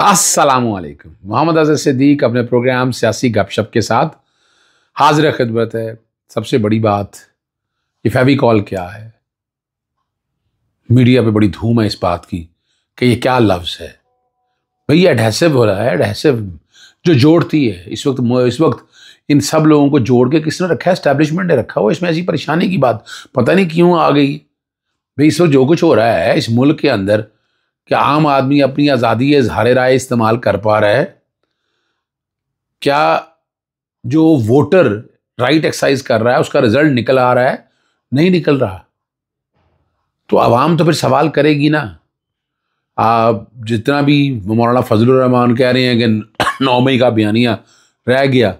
अस्सलाम वालेकुम मोहम्मद अजहर सिद्दीक अपने प्रोग्राम सियासी गपशप के साथ हाजिर खिदमत है सबसे बड़ी बात ये फेवी कॉल क्या है मीडिया पे बड़ी धूम है इस बात की कि ये क्या लफ्ज़ है भाई एडहेसिव हो रहा है एडहेसिव जो जोड़ती है इस वक्त इस वक्त इन सब लोगों को जोड़ के किसने रखा है स्टैब्लिशमेंट ने रखा हो इसमें ऐसी परेशानी की बात पता नहीं क्यों आ गई भाई इस वक्त जो कुछ हो रहा है इस मुल्क के अंदर कि आम आदमी अपनी आज़ादी इजहार राय इस्तेमाल कर पा रहा है क्या जो वोटर राइट एक्सरसाइज कर रहा है उसका रिजल्ट निकल आ रहा है नहीं निकल रहा तो आवाम तो फिर सवाल करेगी ना आप जितना भी मौलाना फजलरहमान कह रहे हैं कि नौ मई का बयानिया रह गया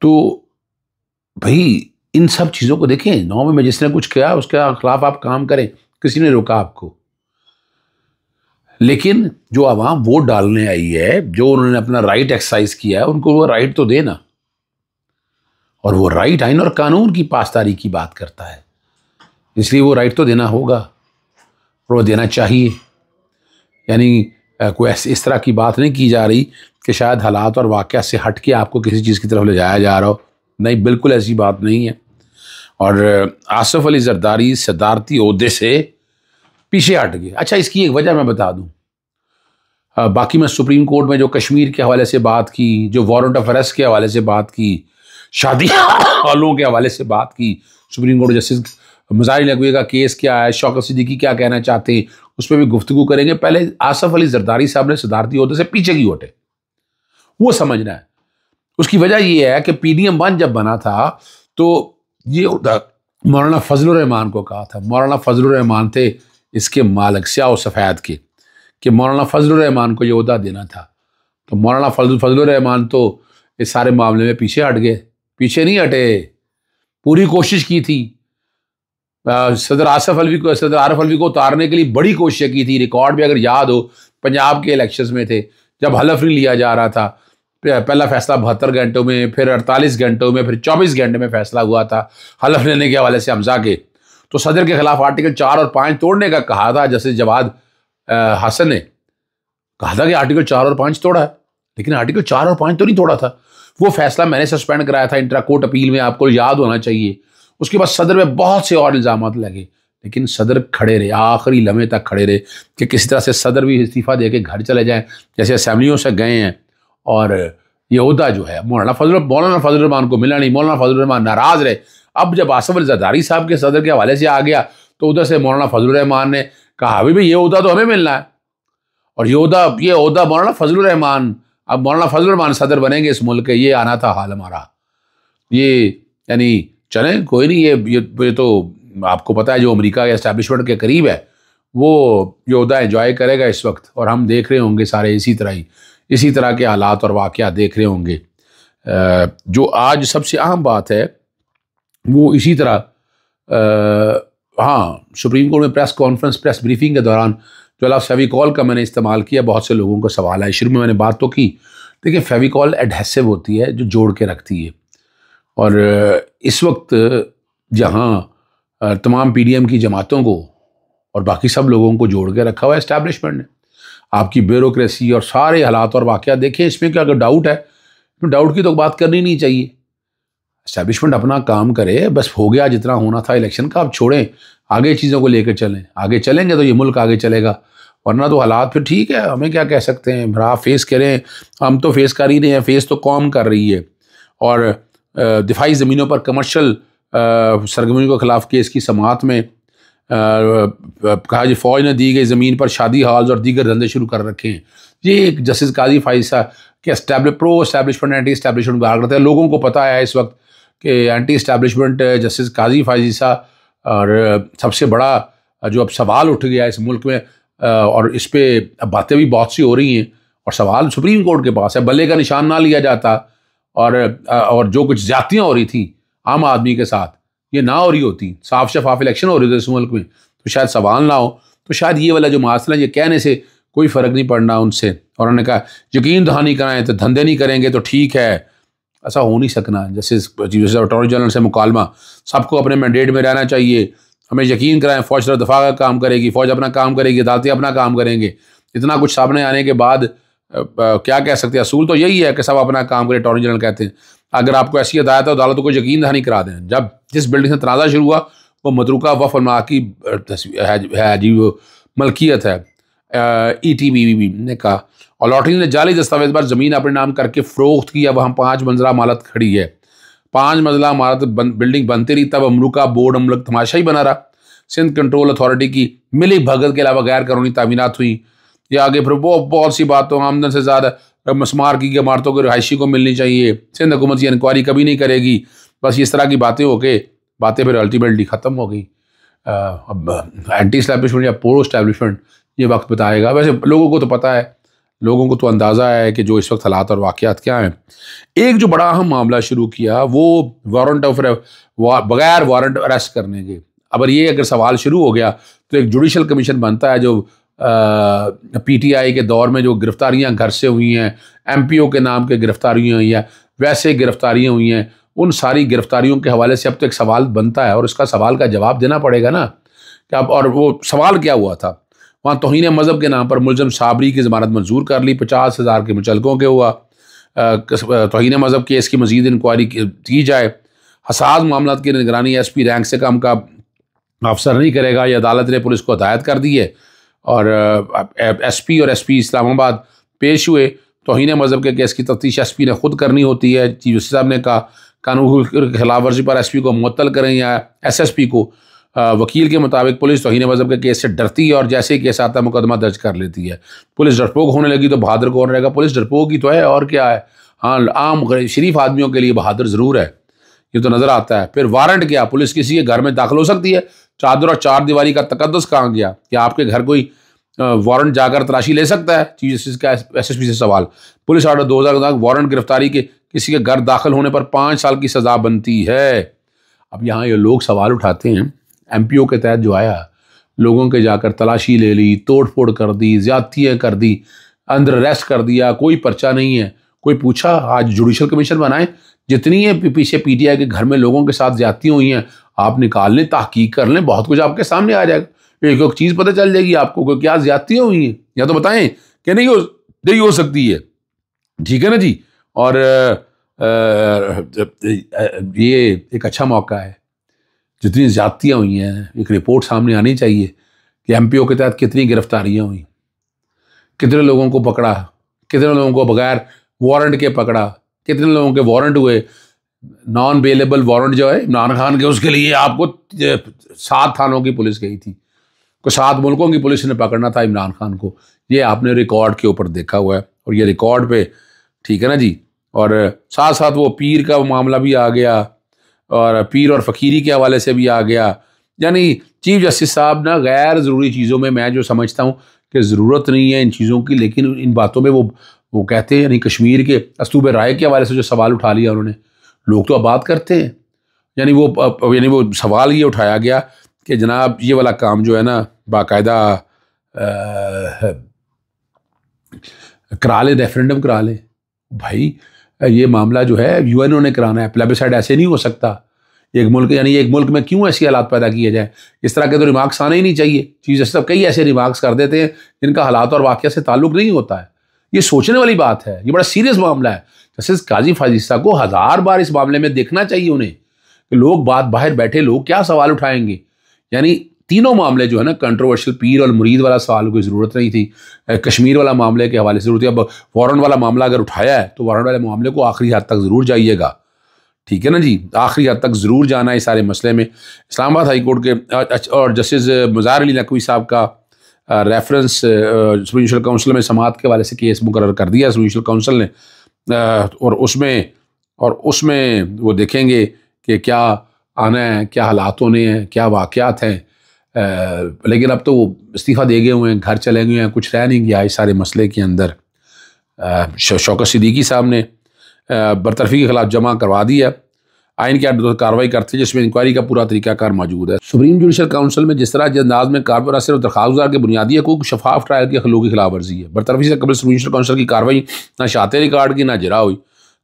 तो भाई इन सब चीज़ों को देखें नौ मई में जिसने कुछ किया उसके खिलाफ आप काम करें किसी ने रोका आपको लेकिन जो आवाम वोट डालने आई है जो उन्होंने अपना राइट एक्सरसाइज किया है उनको वो राइट तो देना और वो राइट आइन और कानून की पासदारी की बात करता है इसलिए वो राइट तो देना होगा और वो देना चाहिए यानी कोई इस तरह की बात नहीं की जा रही कि शायद हालात और वाक़ से हट के आपको किसी चीज़ की तरफ ले जाया जा रहा हो नहीं बिल्कुल ऐसी बात नहीं है और आसफ़ अली जरदारी सदारती अहदे से पीछे हट गए अच्छा इसकी एक वजह मैं बता दूँ बाकी मैं सुप्रीम कोर्ट में जो कश्मीर के हवाले से बात की जो वारंट ऑफ अरेस्ट के हवाले से बात की शादी वालों के हवाले से बात की supreme court justice Mazahar Naqvi का केस क्या है शौकत सिद्दीकी क्या कहना चाहते हैं उस पर भी गुफ्तु करेंगे पहले आसफ अली जरदारी साहब ने सदारती होते से पीछे की ओटे वो समझना है उसकी वजह यह है कि पी डी एम वन जब बना था तो ये मौलाना फजल रहमान को कहा था मौलाना फजल रहमान थे इसके मालक स्याह सफ़ैद के कि मौलाना फजलरहमान को यह उहदा देना था तो मौलाना फजल फजलरहमान तो इस सारे मामले में पीछे हट गए पीछे नहीं हटे पूरी कोशिश की थी आ, सदर आसफ अलवी को सदर आरफ अलवी को उतारने के लिए बड़ी कोशिशें की थी रिकॉर्ड भी अगर याद हो पंजाब के इलेक्शंस में थे जब हलफ नहीं लिया जा रहा था पहला फैसला बहत्तर घंटों में फिर अड़तालीस घंटों में फिर चौबीस घंटे में फैसला हुआ था हलफ लेने के हवाले से हमजा के तो सदर के खिलाफ आर्टिकल चार और पाँच तोड़ने का कहा था जैसे जवाद हसन ने कहा था कि आर्टिकल चार और पाँच तोड़ा है लेकिन आर्टिकल चार और पाँच तो नहीं तोड़ा था वो फैसला मैंने सस्पेंड कराया था इंटरा कोर्ट अपील में आपको याद होना चाहिए उसके बाद सदर में बहुत से और इल्ज़ाम लगे लेकिन सदर खड़े रहे आखिरी लम्हे तक खड़े रहे कि किसी तरह से सदर भी इस्तीफ़ा दे के घर चले जाए जैसे असम्बलियों से गए हैं और यहूदा जो है मौलाना फजल मौलाना फजलरहमान को मिला नहीं मौलाना फजलरहमान नाराज़ रहे अब जब आसफ अली जदारी साहब के सदर के हवाले से आ गया तो उधर से मौलाना फजल रहमान ने कहा अभी भाई ये उहदा तो हमें मिलना है और ये उहदा ये उहदा मौलाना फजल रहमान अब मौलाना फजल रहमान सदर बनेंगे इस मुल्क के ये आना था हाल हमारा ये यानी चले कोई नहीं ये ये तो आपको पता है जो अमरीका के इस्टेबलिशमेंट के करीब है वो योदा इन्जॉय करेगा इस वक्त और हम देख रहे होंगे सारे इसी तरह ही इसी तरह के हालात और वाक़ देख रहे होंगे जो आज सबसे अहम बात है वो इसी तरह हाँ सुप्रीम कोर्ट में प्रेस कॉन्फ्रेंस प्रेस ब्रीफिंग के दौरान जो लफ्ज़ फेविकॉल का मैंने इस्तेमाल किया बहुत से लोगों का सवाल है शुरू में मैंने बात तो की देखिए फेविकॉल एडहेसिव होती है जो जोड़ के रखती है और इस वक्त जहाँ तमाम पीडीएम की जमातों को और बाकी सब लोगों को जोड़ के रखा हुआ है इस्टेब्लिशमेंट ने आपकी ब्यूरोसी और सारे हालात और वाक़ देखें इसमें क्या अगर डाउट है तो डाउट की तो बात करनी नहीं चाहिए स्टैब्लिशमेंट अपना काम करे बस हो गया जितना होना था इलेक्शन का अब छोड़ें आगे चीज़ों को लेकर चलें आगे चलेंगे तो ये मुल्क आगे चलेगा वरना तो हालात फिर ठीक है हमें क्या कह सकते हैं भरा फेस करें हम तो फेस कर ही रहे हैं फेस तो कौम कर रही है और दिफाई ज़मीनों पर कमर्शल सरगर्मियों के ख़िलाफ़ केस की समात में कहा जी फ़ौज ने दी गई ज़मीन पर शादी हॉल्स और दीगर धंधे शुरू कर रखे हैं ये एक जस्टिस काजी फाइसा के establish pro establishment anti establishment बाहर करते हैं लोगों को पता है इस वक्त कि anti establishment justice Qazi Faez साहब और uh, सबसे बड़ा uh, जो अब सवाल उठ गया इस मुल्क में uh, और इस पर बातें भी बहुत सी हो रही हैं और सवाल सुप्रीम कोर्ट के पास है बल्ले का निशान ना लिया जाता और और जो कुछ जातियाँ हो रही थी आम आदमी के साथ ये ना हो रही होती साफ शफाफ इलेक्शन हो रही थे इस मुल्क में तो शायद सवाल ना हो तो शायद ये वाला जो मासला ये कहने से कोई फ़र्क नहीं पड़ना उनसे और उन्होंने कहा यकीन दहानी कराएं तो धंधे नहीं करेंगे तो ठीक है ऐसा हो नहीं सकना जैसे जैसे अटॉर्नी जनरल से मुकालमा सबको अपने मैंडेट में रहना चाहिए हमें यकीन कराएं फौज और दफा का काम करेगी फ़ौज अपना काम करेगी अदालतें अपना काम करेंगे इतना कुछ सामने आने के बाद क्या कह सकते हैं असूल तो यही है कि सब अपना काम करें अटॉर्नी जनरल कहते हैं अगर आपको ऐसी हदायत है अदालतों को यकीन दहानी करा दें जब जिस बिल्डिंग से तनाज़ा शुरू हुआ वो मतरूका वफ की है जी मलकियत है ई टी e ने कहा और लॉटरी ने जाली दस्तावेज पर ज़मीन अपने नाम करके फरोख्त किया वहाँ पाँच मंजिला इमारत खड़ी है पाँच मंजिला इमारत बन, बिल्डिंग बनती रही तब अमरुका बोर्ड अमलक तमाशा ही बना रहा सिंध कंट्रोल अथॉरिटी की मिली भगत के अलावा गैर कानूनी तमीनत हुई या आगे फिर वो बहुत सी बातों आमदन से ज़्यादा मसमार की इमारतों के रहायशी को मिलनी चाहिए सिंध हुकूमत की इंक्वायरी कभी नहीं करेगी बस इस तरह की बातें हो के बातें फिर अल्टीमेटली ख़त्म हो गई अब एंटी स्टैब्लिशमेंट या प्रो स्टैब्लिशमेंट ये वक्त बताएगा वैसे लोगों को तो पता है लोगों को तो अंदाज़ा है कि जो इस वक्त हालात और वाक़ात क्या हैं एक जो बड़ा अहम मामला शुरू किया वो वारंट ऑफ बगैर वारंट अरेस्ट करने के अब ये अगर सवाल शुरू हो गया तो एक जुडिशल कमीशन बनता है जो पीटीआई के दौर में जो गिरफ्तारियां घर से हुई हैं एमपीओ के नाम के गिरफ्तारियां हुई हैं वैसे गिरफ्तारियां हुई हैं उन सारी गिरफ्तारियों के हवाले से अब तो एक सवाल बनता है और उसका सवाल का जवाब देना पड़ेगा ना कि अब और वो सवाल क्या हुआ था वहाँ तोहन मज़हब के नाम पर मुलम साबरी की ज़मानत मंजूर कर ली पचास हज़ार के मुचलकों के हुआ तोहन मज़हब केस की मजीद इंक्वायरी की जाए हसास मामला की निगरानी एस पी रैंक से कम का अफसर नहीं करेगा यह अदालत ने पुलिस को हदायत कर दी है और एस पी और एस पी इस्लामाबाद पेश हुए तोहन मज़हब के केस की तफ्तीश एस पी ने खुद करनी होती है चीफ जस्टिस साहब ने कहा कानून के खिलाफ वर्जी पर एस पी को मअतल करें या एस एस पी को वकील के मुताबिक पुलिस तोहन मज़हब के केस से डरती है और जैसे ही केस आता है मुकदमा दर्ज कर लेती है पुलिस डरपोक होने लगी तो बहादुर कौन रहेगा पुलिस डरपोक ही तो है और क्या है हाँ आम शरीफ आदमियों के लिए बहादुर ज़रूर है ये तो नज़र आता है फिर वारंट क्या पुलिस किसी के घर में दाखिल हो सकती है चादर और चार दीवारी का तकदस कहाँ गया कि आपके घर कोई वारंट जाकर तलाशी ले सकता है चीफ जस्टिस का एस एस पी से सवाल पुलिस ऑर्डर दो हज़ार वारंट गिरफ्तारी के किसी के घर दाखिल होने पर पाँच साल की सज़ा बनती है अब यहाँ ये लोग सवाल उठाते हैं एम के तहत जो आया लोगों के जाकर तलाशी ले ली तोड़ फोड़ कर दी ज्यादतियाँ कर दी अंदर अरेस्ट कर दिया कोई पर्चा नहीं है कोई पूछा आज जुडिशल कमीशन बनाएं जितनी ये पीछे पीटीआई के घर में लोगों के साथ ज्यादती हुई हैं आप निकाल लें तहकीक कर लें बहुत कुछ आपके सामने आ जाएगा एक एक चीज़ पता चल जाएगी आपको कि क्या ज्यादतियाँ हुई हैं या तो बताएं कि नहीं हो नहीं हो सकती है ठीक है ना जी और आ, आ, ये एक अच्छा मौका है जितनी ज्यादतियाँ हुई हैं एक रिपोर्ट सामने आनी चाहिए कि एम के तहत कितनी गिरफ्तारियाँ हुई कितने लोगों को पकड़ा कितने लोगों को बगैर वारंट के पकड़ा कितने लोगों के वारंट हुए नॉन अवेलेबल वारंट जो है इमरान खान के उसके लिए आपको सात थानों की पुलिस गई थी को सात मुल्कों की पुलिस ने पकड़ना था इमरान खान को ये आपने रिकॉर्ड के ऊपर देखा हुआ है और ये रिकॉर्ड पे ठीक है ना जी और साथ साथ वो पीर का मामला भी आ गया और पीर और फ़कीरी के हवाले से भी आ गया यानी चीफ जस्टिस साहब ना गैर ज़रूरी चीज़ों में मैं जो समझता हूँ कि ज़रूरत नहीं है इन चीज़ों की लेकिन इन बातों में वो वो कहते हैं यानी कश्मीर के अस्तूब राय के हवाले से जो सवाल उठा लिया उन्होंने लोग तो अब बात करते हैं यानी वो यानी वो सवाल ये उठाया गया कि जनाब ये वाला काम जो है ना बाकायदा करा लें रेफरेंडम करा लें भाई ये मामला जो है ओ ने कराना है प्लेबिसाइड ऐसे नहीं हो सकता एक मुल्क यानी एक मुल्क में क्यों ऐसी हालात पैदा किए जाए इस तरह के तो रिमार्क्स आने ही नहीं चाहिए चीज सब कई ऐसे रिमार्क्स कर देते हैं जिनका हालात और वाक्य से ताल्लुक नहीं होता है ये सोचने वाली बात है ये बड़ा सीरियस मामला है जस्टिस काजी फाजिस्ता को हज़ार बार इस मामले में देखना चाहिए उन्हें कि लोग बात बाहर बैठे लोग क्या सवाल उठाएंगे यानी तीनों मामले जो है ना कंट्रोवर्शियल पीर और मुरीद वाला सवाल कोई ज़रूरत नहीं थी कश्मीर वाला मामले के हवाले से ज़रूरत अब वारंट वाला मामला अगर उठाया है तो वारंट वाले मामले को आखिरी हद तक ज़रूर जाइएगा ठीक है ना जी आखिरी हद तक ज़रूर जाना है इस सारे मसले में इस्लामाबाद हाई कोर्ट के और जस्टिस मज़ार अली नकवी साहब का रेफरेंस जुडिशल काउंसिल में समात के वाले से केस मुकर कर दिया जुडिशल काउंसिल ने और उसमें और उसमें वो देखेंगे कि क्या आना है क्या हालात होने हैं क्या वाक़ हैं लेकिन अब तो वो इस्तीफ़ा दे गए हुए हैं घर चले गए हैं कुछ रह नहीं गया इस सारे मसले के अंदर शौकत सिद्दीकी साहब ने बरतरफी के खिलाफ जमा करवा दिया आइन के अंदर कार्रवाई करते हैं जिसमें इंक्वायरी का पूरा तरीकाकार मौजूद है सुप्रीम जुडिशल काउंसिल में जिस तरह जिस अंदाज में कार्रवाई सिर्फ दरखास्तार के बुनियादी हकूक शफाफ ट्रायल के हलू की खिलाफ वर्जी है बरतरफी से कबल सुप्रीम जुडिशल काउंसिल की कार्रवाई ना शाते रिकार्ड की ना जरा हुई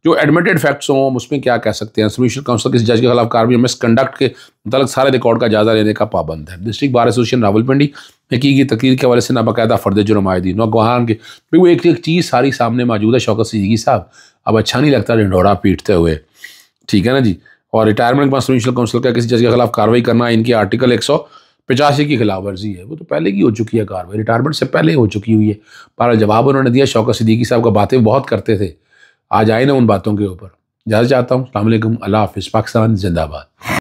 जो एडमिटेड फैक्ट्स हों उसमें क्या कह सकते हैं सोल्यूशन काउंसिल किस जज के खिलाफ कार्रवाई मिस कंडक्ट के मतलब सारे रिकॉर्ड का जायजा लेने का पाबंद है डिस्ट्रिक्ट बार एसोसिएशन रावलपिंडी ने की गई तकरीर के हवाले से नाबाकायदा फर्द आए दी नौगवान के भाई वो एक एक चीज़ सारी सामने मौजूद है शौकत सिद्दीकी साहब अब अच्छा नहीं लगता ढिंडोरा पीटते हुए ठीक है ना जी और रिटायरमेंट के बाद सोल्यूशन काउंसिल का किसी जज के खिलाफ कार्रवाई करना इनकी आर्टिकल एक सौ पचासी की खिलाफ वर्जी है वो तो पहले की हो चुकी है कार्रवाई रिटायरमेंट से पहले हो चुकी हुई है पर जवाब उन्होंने दिया शौकत सिद्दीकी साहब का बातें बहुत करते थे आज आए ना उन बातों के ऊपर ज़्यादा चाहता हूँ अल्लाह हाफिज़ पाकिस्तान जिंदाबाद